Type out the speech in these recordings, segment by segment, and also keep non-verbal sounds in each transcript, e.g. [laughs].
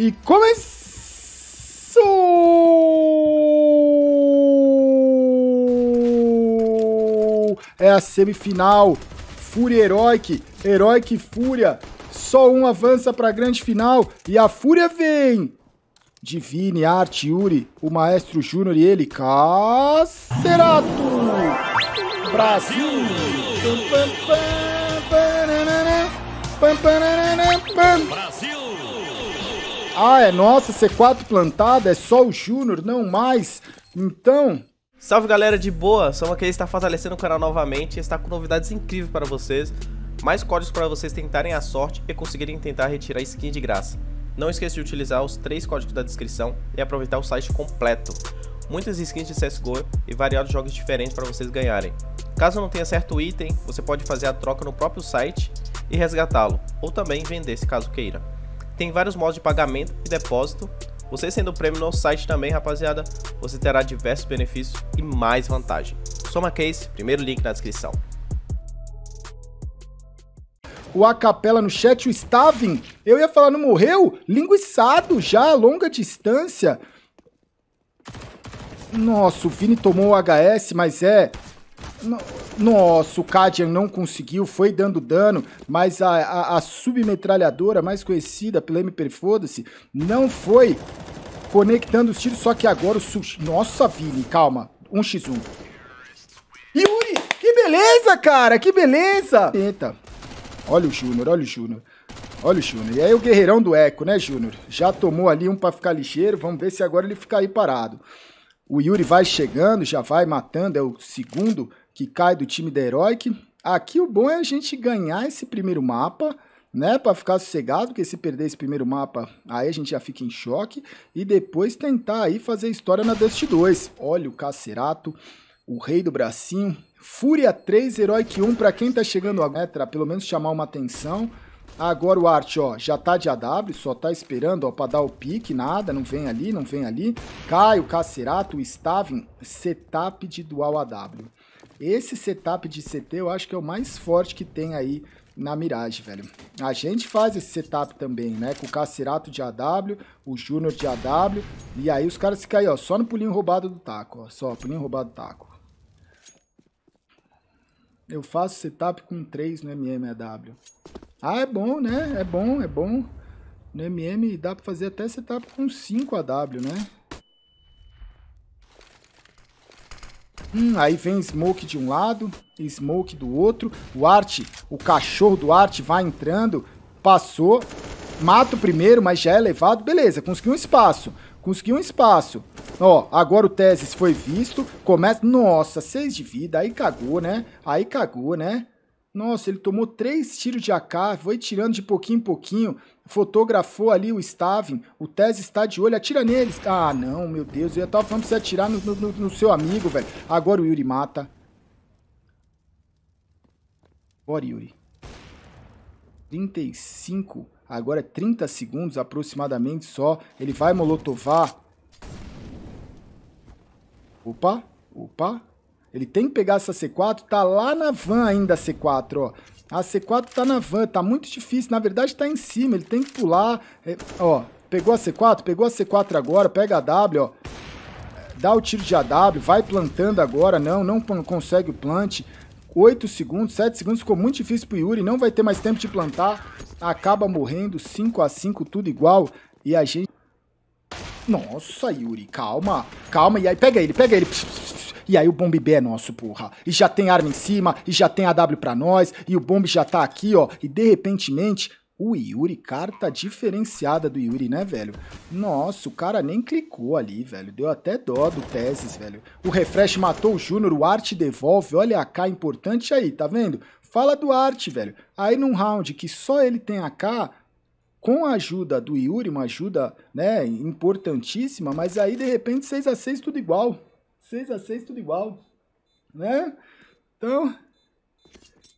E começou! É a semifinal. Fúria Heroic, Heroic Fúria. Só um avança para a grande final e a Fúria vem. Divine, Arte, Yuri, o Maestro Júnior e ele, Cacerato! Brasil! Brasil! Ah, é nossa C4 é plantada, é só o Júnior, não mais. Então, Salve galera de boa, Soma aqui está fortalecendo o canal novamente e está com novidades incríveis para vocês, mais códigos para vocês tentarem a sorte e conseguirem tentar retirar skin de graça. Não esqueça de utilizar os três códigos da descrição e aproveitar o site completo. Muitas skins de CSGO e variados jogos diferentes para vocês ganharem. Caso não tenha certo item, você pode fazer a troca no próprio site e resgatá-lo, ou também vender se caso queira tem vários modos de pagamento e depósito. Você sendo prêmio no site também, rapaziada, você terá diversos benefícios e mais vantagem. Soma Case, primeiro link na descrição. O Acapela no chat, o Stavin, eu ia falar, não morreu? Linguiçado já, a longa distância. Nossa, o Vini tomou o HS, mas é nossa, o Cadian não conseguiu, foi dando dano, mas a, a, a submetralhadora mais conhecida pela MP Foda-se não foi conectando os tiros, só que agora o Sushi... Nossa, Vini, calma, 1x1. Yuri, que beleza, cara, que beleza! Eita, olha o Júnior, olha o Júnior. Olha o Júnior. E aí o guerreirão do Eco, né, Júnior? Já tomou ali um pra ficar ligeiro. Vamos ver se agora ele fica aí parado. O Yuri vai chegando, já vai matando, é o segundo que cai do time da Heroic. Aqui o bom é a gente ganhar esse primeiro mapa, né, para ficar sossegado, porque se perder esse primeiro mapa, aí a gente já fica em choque, e depois tentar aí fazer história na Dust 2. Olha o Cacerato, o Rei do Bracinho, Fúria 3, Heroic 1, para quem tá chegando agora, né, pelo menos chamar uma atenção, Agora o Art, ó, já tá de AW, só tá esperando, ó, pra dar o pique, nada, não vem ali, não vem ali. Caio, Cacerato, Stavin, setup de dual AW. Esse setup de CT eu acho que é o mais forte que tem aí na Mirage, velho. A gente faz esse setup também, né? Com o Cacerato de AW, o Júnior de AW. E aí os caras ficam aí, ó, só no pulinho roubado do taco, ó. Só, pulinho roubado do taco. Eu faço setup com 3 no MMAW. Ah, é bom, né? É bom, é bom. No MM dá pra fazer até setup tá com 5 AW, né? Hum, aí vem Smoke de um lado, Smoke do outro. O Art, o cachorro do Art vai entrando, passou, mata o primeiro, mas já é levado. Beleza, conseguiu um espaço, conseguiu um espaço. Ó, agora o Tesis foi visto, começa... Nossa, 6 de vida, aí cagou, né? Aí cagou, né? Nossa, ele tomou três tiros de AK, foi tirando de pouquinho em pouquinho, fotografou ali o Stavin, o Tese está de olho, atira neles. Ah, não, meu Deus, eu tava falando pra você atirar no, no, no seu amigo, velho. Agora o Yuri mata. Bora, Yuri. 35, agora é 30 segundos aproximadamente só. Ele vai molotovar. Opa, opa, ele tem que pegar essa C4, tá lá na van ainda a C4, ó. A C4 tá na van, tá muito difícil. Na verdade, tá em cima, ele tem que pular. É, ó, pegou a C4, pegou a C4 agora, pega a W, ó. Dá o tiro de AW, vai plantando agora, não, não consegue o plant. 8 segundos, 7 segundos, ficou muito difícil pro Yuri, não vai ter mais tempo de plantar. Acaba morrendo, 5 a 5 tudo igual. E a gente... Nossa, Yuri, calma, calma. E aí, pega ele, pega ele. Pss, pss, e aí o Bomb B é nosso, porra. E já tem arma em cima, e já tem AW pra nós, e o Bomb já tá aqui, ó, e de repentemente o Yuri, carta diferenciada do Yuri, né, velho? Nossa, o cara nem clicou ali, velho. Deu até dó do Teses, velho. O Refresh matou o Júnior, o Arte devolve. Olha a K importante aí, tá vendo? Fala do Arte, velho. Aí num round que só ele tem a com a ajuda do Yuri, uma ajuda, né, importantíssima, mas aí de repente 6 a 6 tudo igual. 6 a 6 tudo igual, né? Então,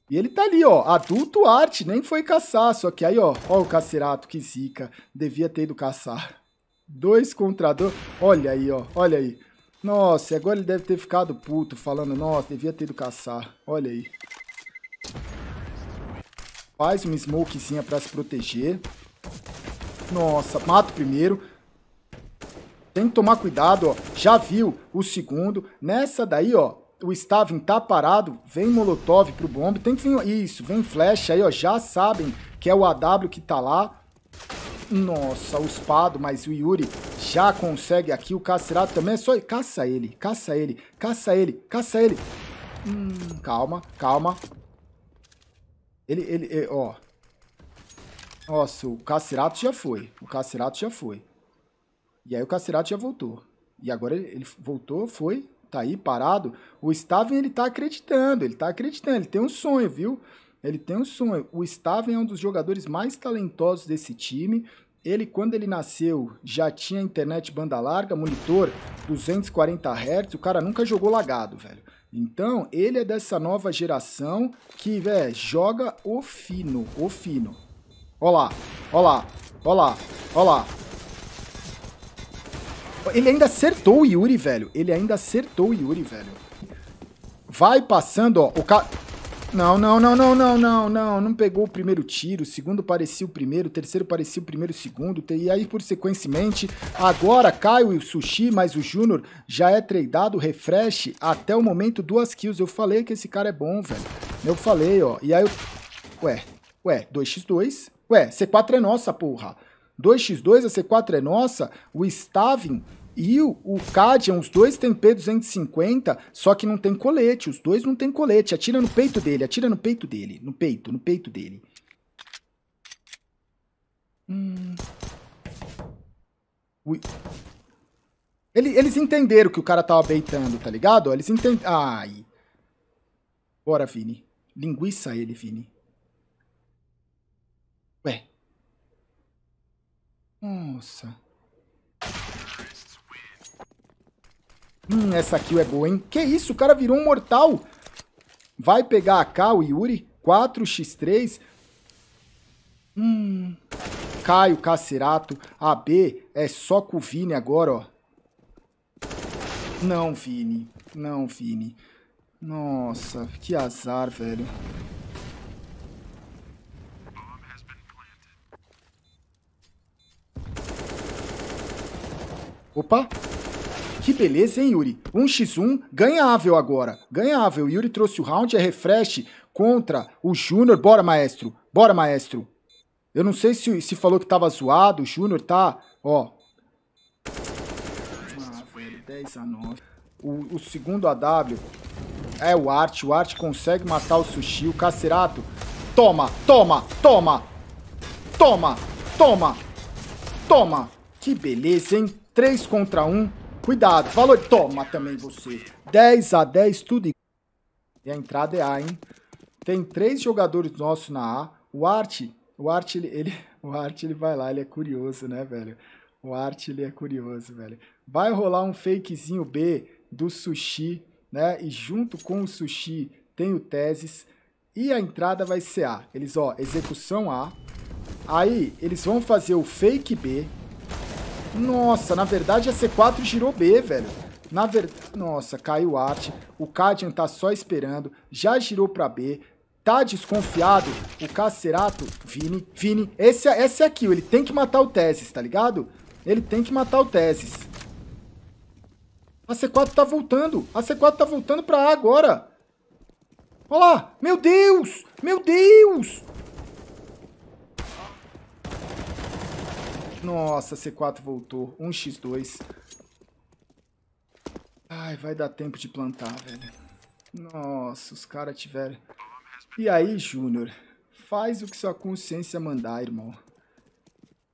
e ele tá ali, ó, adulto arte, nem foi caçar, só que aí, ó, ó o Cacerato, que zica, devia ter ido caçar. Dois contra dois, olha aí, ó, olha aí. Nossa, agora ele deve ter ficado puto, falando, nossa, devia ter ido caçar, olha aí. Faz uma smokezinha pra se proteger. Nossa, mata o primeiro. Tem que tomar cuidado, ó. Já viu o segundo. Nessa daí, ó, o Stavin tá parado, vem Molotov pro bombe, tem que vir, isso, vem flecha aí, ó, já sabem que é o AW que tá lá. Nossa, o espado, mas o Yuri já consegue aqui, o Cacerato também, é só, caça ele, caça ele, caça ele, caça ele. Hum, calma, calma. Ele, ele, ele, é, ó. Nossa, o Cacerato já foi, o Cacerato já foi. E aí o Cacerato já voltou. E agora ele, voltou, foi, tá aí parado. O Staven, ele tá acreditando, ele tá acreditando, ele tem um sonho, viu? Ele tem um sonho. O Staven é um dos jogadores mais talentosos desse time. Ele, quando ele nasceu, já tinha internet banda larga, monitor 240 Hz. O cara nunca jogou lagado, velho. Então, ele é dessa nova geração que, velho, joga o fino, o fino. Ó lá, ó lá, ó lá, ó lá. Ele ainda acertou o Yuri, velho. Ele ainda acertou o Yuri, velho. Vai passando, ó. O cara... Não, não, não, não, não, não, não. Não pegou o primeiro tiro. O segundo parecia o primeiro. O terceiro parecia o primeiro segundo. E aí, por sequentemente, agora cai o Sushi, mas o Júnior já é treinado. refresh. Até o momento, duas kills. Eu falei que esse cara é bom, velho. Eu falei, ó. E aí, eu... ué, ué, 2x2. Ué, C4 é nossa, porra. 2x2, a C4 é nossa, o Stavin e o, o Cadian, os dois tem P250, só que não tem colete, os dois não tem colete. Atira no peito dele, atira no peito dele, no peito, no peito dele. Hum. Ui. Ele, eles entenderam que o cara tava beitando, tá ligado? Eles entenderam... Ai. Bora, Vini. Linguiça ele, Vini. Nossa. Hum, essa kill é boa, hein? Que isso, o cara virou um mortal. Vai pegar a K, o Yuri. 4x3. Hum. Cai o Cacerato. A B é só com o Vini agora, ó. Não, Vini. Não, Vini. Nossa, que azar, velho. Opa! Que beleza, hein, Yuri? 1x1, ganhável agora. Ganhável. Yuri trouxe o round, é refresh contra o Júnior. Bora, maestro. Bora, maestro. Eu não sei se, se falou que tava zoado, o Júnior tá... Ó. Ah, velho, 10 a 9. O, o segundo AW é o Art. O Art consegue matar o Sushi. O Cacerato... Toma, toma, toma. Toma, toma, toma. Que beleza, hein? 3 contra 1. Cuidado. Valor. Toma também você. 10 a 10, tudo igual. E a entrada é A, hein? Tem três jogadores nossos na A. O Art, o Art, ele, ele, [laughs] o Art, ele vai lá, ele é curioso, né, velho? O Art, ele é curioso, velho. Vai rolar um fakezinho B do Sushi, né? E junto com o Sushi tem o Teses. E a entrada vai ser A. Eles, ó, execução A. Aí, eles vão fazer o fake B, nossa, na verdade é C4 girou B, velho. Na verdade... Nossa, caiu arte. O Cadian tá só esperando. Já girou pra B. Tá desconfiado. O Cacerato... Vini, Vini. Esse, é, esse é aqui. Ele tem que matar o Tesis, tá ligado? Ele tem que matar o Tesis. A C4 tá voltando. A C4 tá voltando pra A agora. Olha lá. Meu Deus. Meu Deus. Nossa, C4 voltou. 1x2. Ai, vai dar tempo de plantar, velho. Nossa, os caras tiveram... E aí, Júnior? Faz o que sua consciência mandar, irmão.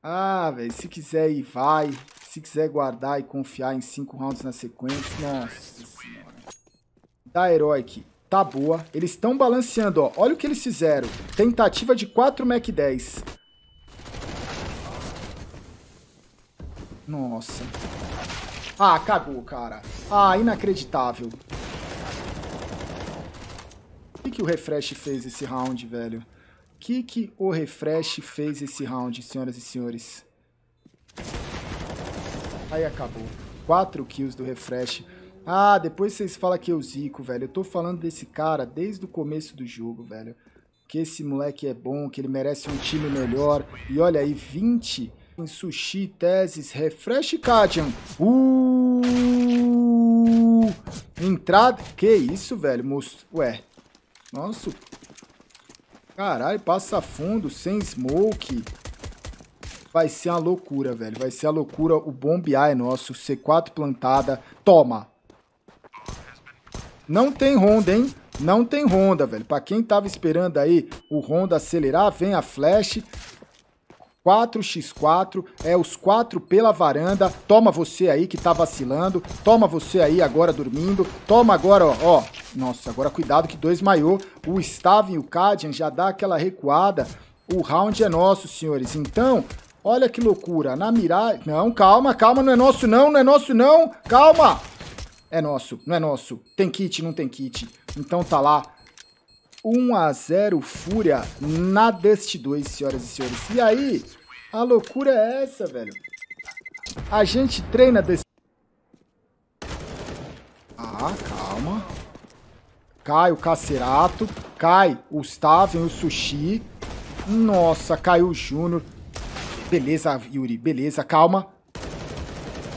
Ah, velho, se quiser ir, vai. Se quiser guardar e confiar em 5 rounds na sequência... Nossa senhora. Da Heroic, tá boa. Eles estão balanceando, ó. Olha o que eles fizeram. Tentativa de 4 Mac 10. Nossa. Ah, cagou, cara. Ah, inacreditável. O que, que o Refresh fez esse round, velho? O que, que o Refresh fez esse round, senhoras e senhores? Aí acabou. Quatro kills do Refresh. Ah, depois vocês falam que eu zico, velho. Eu tô falando desse cara desde o começo do jogo, velho. Que esse moleque é bom, que ele merece um time melhor. E olha aí, 20 Sushi, Teses, Refresh Katian. Uh! Entrada. Que isso, velho, moço. Ué. Nossa. Caralho, passa fundo, sem smoke. Vai ser uma loucura, velho. Vai ser a loucura. O bombear é nosso. C4 plantada. Toma. Não tem ronda, hein? Não tem ronda, velho. Pra quem tava esperando aí o ronda acelerar, vem a flash. 4x4, é os quatro pela varanda. Toma você aí que tá vacilando, toma você aí agora dormindo, toma agora, ó, ó. Nossa, agora cuidado que dois maiô. O Staven e o Cadian já dá aquela recuada. O round é nosso, senhores. Então, olha que loucura. Na miragem. Não, calma, calma, não é nosso não, não é nosso não. Calma. É nosso, não é nosso. Tem kit, não tem kit. Então tá lá 1 a 0 Fúria na Dust 2, senhoras e senhores. E aí, a loucura é essa, velho. A gente treina desse... Ah, calma. Cai o Cacerato, cai o Staven, o Sushi. Nossa, caiu o Júnior. Beleza, Yuri, beleza, calma.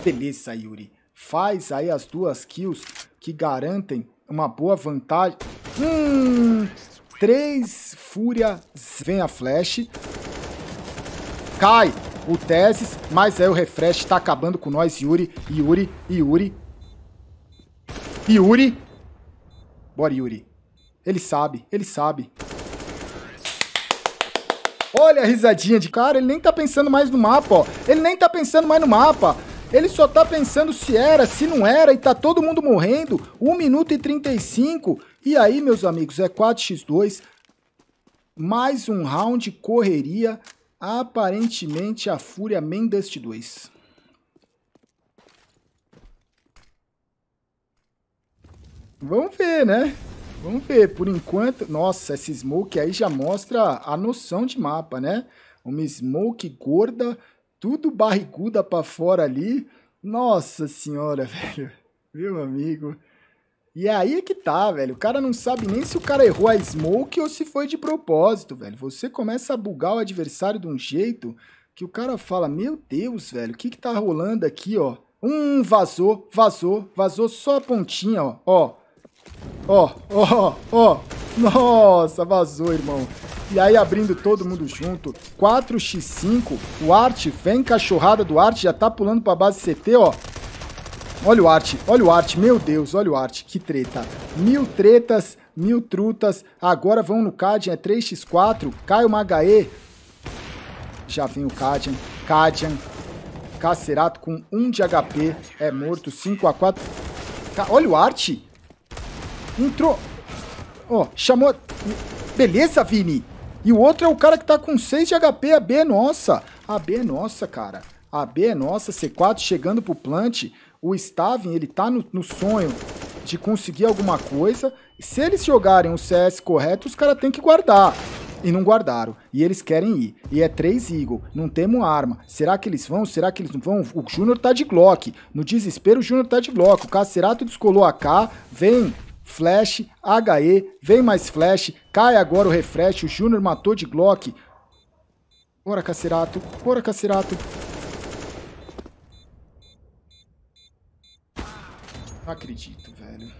Beleza, Yuri. Faz aí as duas kills que garantem uma boa vantagem. Hum, 3, Fúria, vem a flash. Cai o Tesis, mas aí o refresh tá acabando com nós, Yuri, Yuri, Yuri. Yuri. Bora, Yuri. Ele sabe, ele sabe. Olha a risadinha de cara, ele nem tá pensando mais no mapa, ó. Ele nem tá pensando mais no mapa. Ele só tá pensando se era, se não era, e tá todo mundo morrendo. 1 minuto e 35. E aí, meus amigos, é 4x2. Mais um round correria. Aparentemente, a Fúria Mendust 2. Vamos ver, né? Vamos ver. Por enquanto... Nossa, esse smoke aí já mostra a noção de mapa, né? Uma smoke gorda tudo barriguda para fora ali. Nossa senhora, [laughs] velho. Meu amigo. E é aí é que tá, velho. O cara não sabe nem se o cara errou a smoke ou se foi de propósito, velho. Você começa a bugar o adversário de um jeito que o cara fala: Meu Deus, velho, o que que tá rolando aqui, ó? Um vazou, vazou, vazou só a pontinha, ó. Ó, ó, ó, ó. Nossa, vazou, irmão. E aí abrindo todo mundo junto. 4x5. O Arte vem cachorrada do Arte. Já tá pulando pra base CT, ó. Olha o Arte. Olha o Arte. Meu Deus, olha o Arte. Que treta. Mil tretas, mil trutas. Agora vão no Cadian. É 3x4. Cai uma HE. Já vem o Cadian. Cadian. Cacerato com 1 de HP. É morto. 5x4. Olha o Arte. Entrou. Ó, oh, chamou... Beleza, Vini. E o outro é o cara que tá com 6 de HP. A B é nossa. A B é nossa, cara. A B é nossa. C4 chegando pro plant. O Staven, ele tá no, no sonho de conseguir alguma coisa. Se eles jogarem o CS correto, os caras têm que guardar. E não guardaram. E eles querem ir. E é 3 Eagle. Não temos arma. Será que eles vão? Será que eles não vão? O Júnior tá de Glock. No desespero, o Júnior tá de Glock. O Cacerato descolou a K. Vem Flash, HE, vem mais Flash, cai agora o refresh, o Júnior matou de Glock. Bora, Cacerato, bora, Cacerato. Não acredito, velho.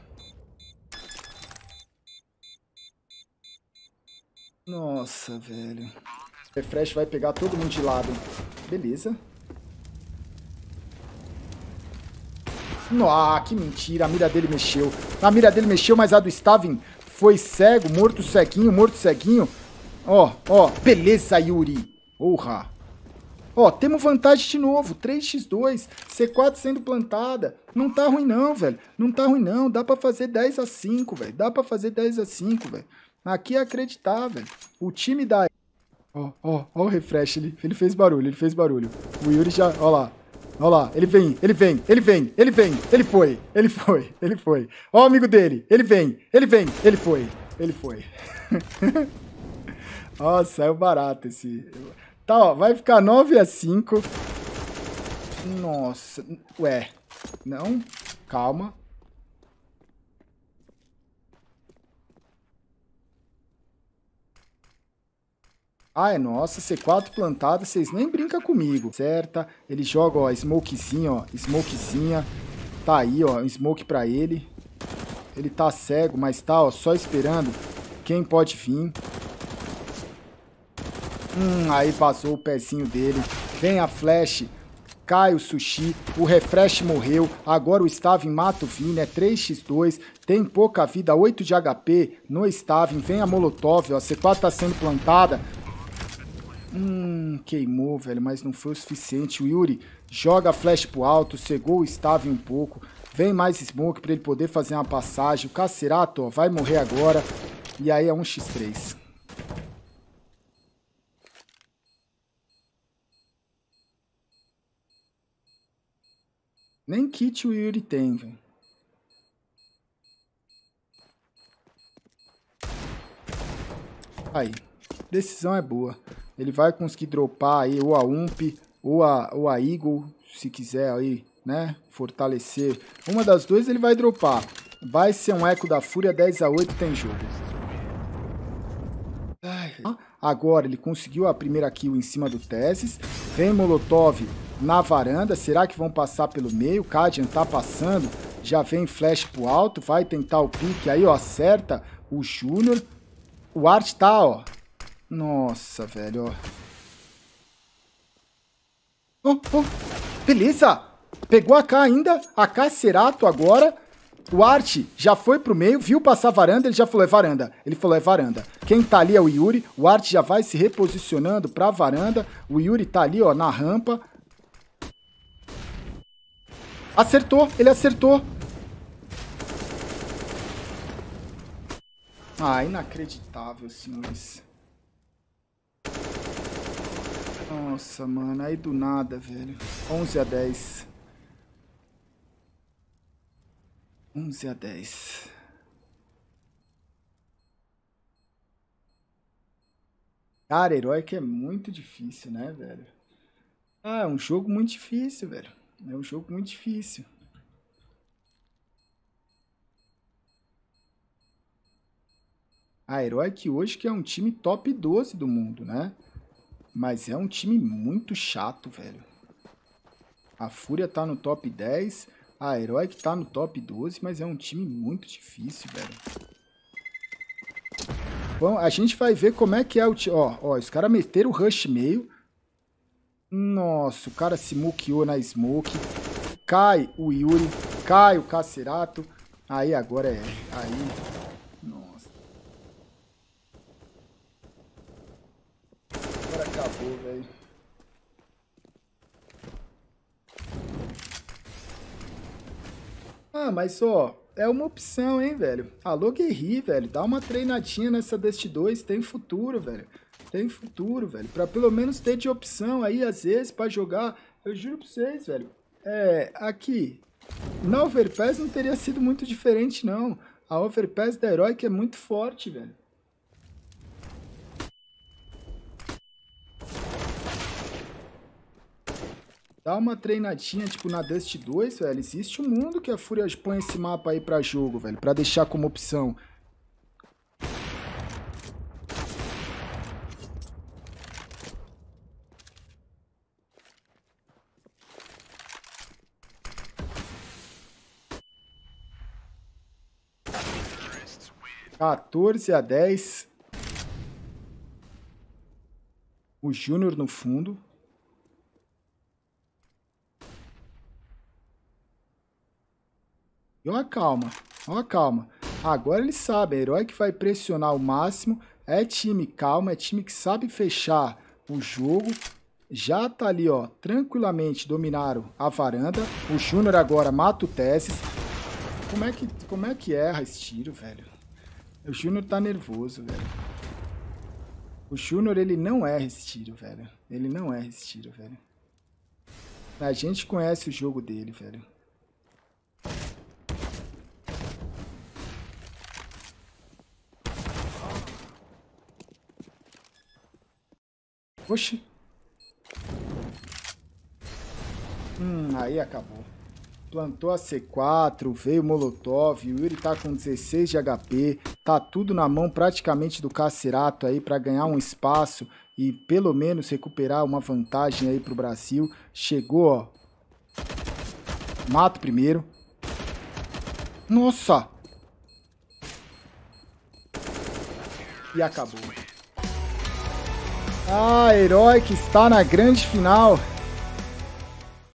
Nossa, velho. Refresh vai pegar todo mundo de lado. Beleza. Ah, que mentira. A mira dele mexeu. A mira dele mexeu, mas a do Stavin foi cego, morto ceguinho, morto ceguinho. Ó, ó. Beleza, Yuri. Porra. Ó, temos vantagem de novo. 3x2, C4 sendo plantada. Não tá ruim não, velho. Não tá ruim não. Dá pra fazer 10 x 5, velho. Dá pra fazer 10 x 5, velho. Aqui é acreditar, velho. O time da... Ó, ó, ó o refresh. Ele, ele fez barulho, ele fez barulho. O Yuri já... Ó lá. Olha lá, ele vem, ele vem, ele vem, ele vem, ele foi, ele foi, ele foi. Ó o amigo dele, ele vem, ele vem, ele foi, ele foi. [laughs] Ó, saiu barato esse... Tá, ó, vai ficar 9 a 5. Nossa, ué, não, calma. Ai, nossa, C4 é plantada, vocês nem brincam comigo. Certa, ele joga, ó, smokezinho, ó, smokezinha. Tá aí, ó, um smoke pra ele. Ele tá cego, mas tá, ó, só esperando quem pode vir. Hum, aí passou o pezinho dele. Vem a flash, cai o sushi, o refresh morreu, agora o Stavin mata o Vini, é 3x2, tem pouca vida, 8 de HP no Stavin, vem a Molotov, ó, a C4 tá sendo plantada, Hum, queimou, velho, mas não foi o suficiente. O Yuri joga a flash pro alto, cegou o Stave um pouco. Vem mais Smoke pra ele poder fazer uma passagem. O Cacerato, ó, vai morrer agora. E aí é 1x3. Nem kit o Yuri tem, velho. Aí. Decisão é boa. Ele vai conseguir dropar aí ou a UMP ou a, ou a Eagle, se quiser aí, né? Fortalecer. Uma das duas ele vai dropar. Vai ser um Eco da Fúria 10 a 8 tem jogo. Ai, agora ele conseguiu a primeira kill em cima do Tesis. Vem Molotov na varanda. Será que vão passar pelo meio? Cadian tá passando. Já vem flash pro alto. Vai tentar o pique aí, ó. Acerta o Júnior. O Art tá, ó. Nossa, velho, ó. Oh, oh. Beleza! Pegou a K ainda. A K é Cerato agora. O Art já foi pro meio, viu passar a varanda, ele já falou, é varanda. Ele falou, é varanda. Quem tá ali é o Yuri. O Art já vai se reposicionando pra varanda. O Yuri tá ali, ó, na rampa. Acertou, ele acertou. Ah, inacreditável, senhores. Nossa, mano. Aí do nada, velho. 11 a 10. 11 a 10. Cara, herói que é muito difícil, né, velho? Ah, é um jogo muito difícil, velho. É um jogo muito difícil. A ah, Heroic hoje que é um time top 12 do mundo, né? Mas é um time muito chato, velho. A Fúria tá no top 10, a Heroic tá no top 12, mas é um time muito difícil, velho. Bom, a gente vai ver como é que é o time. Ó, ó, os caras meteram o rush meio. Nossa, o cara se muqueou na smoke. Cai o Yuri, cai o Cacerato. Aí agora é... Aí Ah, mas ó, é uma opção, hein, velho. Alô, Guerri, velho. Dá uma treinadinha nessa Dest 2, tem futuro, velho. Tem futuro, velho. Pra pelo menos ter de opção aí, às vezes, pra jogar. Eu juro pra vocês, velho. É, aqui. Na Overpass não teria sido muito diferente, não. A Overpass da Heroic é muito forte, velho. Dá uma treinadinha, tipo, na Dust 2, velho. Existe um mundo que a Fúria põe esse mapa aí pra jogo, velho. Pra deixar como opção. Quatorze a dez. O Júnior no fundo. Ó, calma, ó calma. Agora ele sabe, é herói que vai pressionar o máximo, é time calma é time que sabe fechar o jogo. Já tá ali, ó, tranquilamente dominaram a varanda. O Júnior agora mata o Tess. Como é que, como é que erra esse tiro, velho? O Júnior tá nervoso, velho. O Júnior, ele não erra esse tiro, velho. Ele não erra esse tiro, velho. A gente conhece o jogo dele, velho. Oxi. Hum, aí acabou. Plantou a C4, veio Molotov, o Yuri tá com 16 de HP, tá tudo na mão praticamente do Cacerato aí para ganhar um espaço e pelo menos recuperar uma vantagem aí pro Brasil. Chegou, ó. Mato primeiro. Nossa! E acabou. Ah, herói que está na grande final.